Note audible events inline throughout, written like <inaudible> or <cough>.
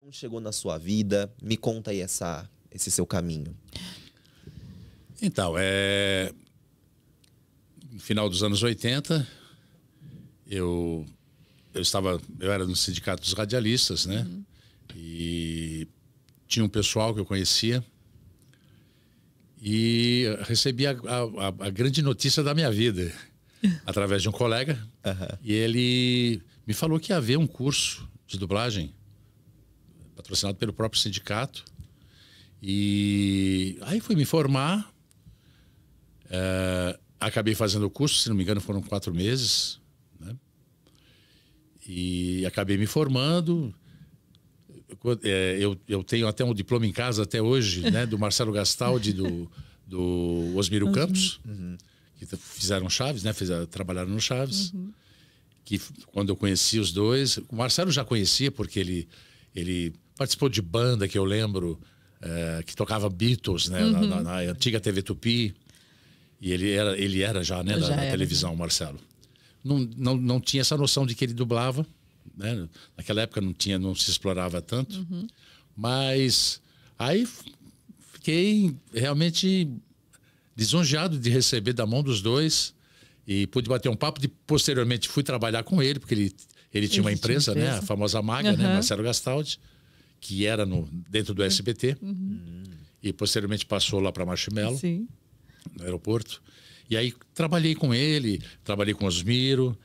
Como chegou na sua vida? Me conta aí essa, esse seu caminho. Então, é... no final dos anos 80, eu, eu estava eu era no Sindicato dos Radialistas, né? Uhum. E tinha um pessoal que eu conhecia e recebi a, a, a grande notícia da minha vida <laughs> através de um colega. Uhum. E ele me falou que ia haver um curso de dublagem patrocinado pelo próprio sindicato. E aí fui me formar, uh, acabei fazendo o curso, se não me engano foram quatro meses, né? E acabei me formando. Eh, eu, eu tenho até um diploma em casa até hoje, né? Do Marcelo Gastaldi, do, do Osmiro uhum. Campos, que fizeram Chaves, né? Fizeram, trabalharam no Chaves. Uhum. Que quando eu conheci os dois, o Marcelo já conhecia porque ele ele participou de banda que eu lembro é, que tocava Beatles, né? Uhum. Na, na, na, antiga TV Tupi. E ele era, ele era já, né? Já na, televisão, Marcelo. Não, não, não tinha essa noção de que ele dublava, né? Naquela época não tinha, não se explorava tanto. Uhum. Mas aí fiquei realmente lisonjeado de receber da mão dos dois e pude bater um papo. De, posteriormente fui trabalhar com ele, porque ele, ele tinha ele uma empresa, tinha empresa, né? A famosa Maga, uhum. né? Marcelo Gastaldi, que era no, dentro do SBT. Uhum. E posteriormente passou lá para Marshmello, no aeroporto. E aí trabalhei com ele, trabalhei com Osmiro.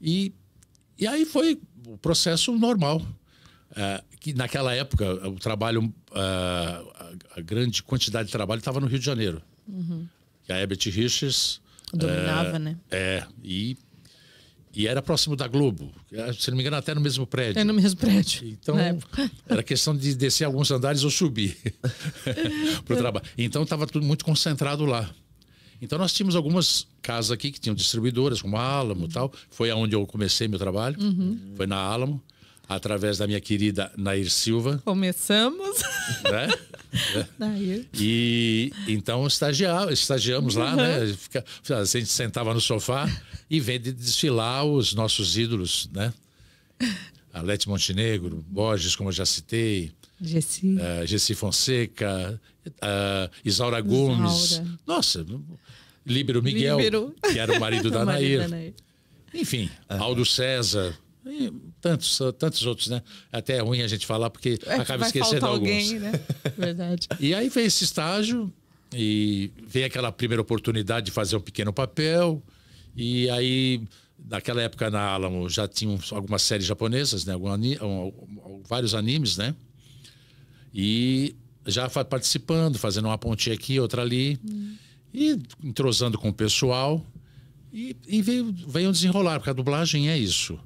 E, e aí foi o processo normal. Uh, que naquela época o trabalho, uh, a, a, grande quantidade de trabalho estava no Rio de Janeiro. Uhum. E a Herbert Richards Dominava, né? É, é, e, e era próximo da Globo, se não me engano, até no mesmo prédio. É no mesmo prédio. Então, é. <laughs> era questão de descer alguns andares ou subir <laughs> para o trabalho. Então, estava tudo muito concentrado lá. Então, nós tínhamos algumas casas aqui que tinham distribuidoras, como a Alamo e tal. Foi aonde eu comecei meu trabalho, uhum. foi na Alamo através da minha querida Nair Silva. Começamos. Né? <laughs> <laughs> Tá e então estagiar, estagiamos lá, né? uhum. né? Fica, assim, a gente sentava no sofá e vem de desfilar os nossos ídolos, né? Alete Montenegro, Borges, como eu já citei, Gessi, uh, Fonseca, uh, Isaura Gomes, Isaura. nossa, Líbero Miguel, que era o marido <laughs> da Nair. Enfim, Aldo César, e tantos, tantos outros, né? Até é ruim a gente falar porque é, acaba esquecendo alguém, alguns. Né? <laughs> Verdade. e aí veio esse estágio e veio aquela primeira oportunidade de fazer um pequeno papel. E aí, naquela época na Alamo, já tinham algumas séries japonesas, né? Algum, um, vários animes, né? E já participando, fazendo uma pontinha aqui, outra ali. Hum. E entrosando com o pessoal. E, e veio, veio um desenrolar, porque a dublagem é isso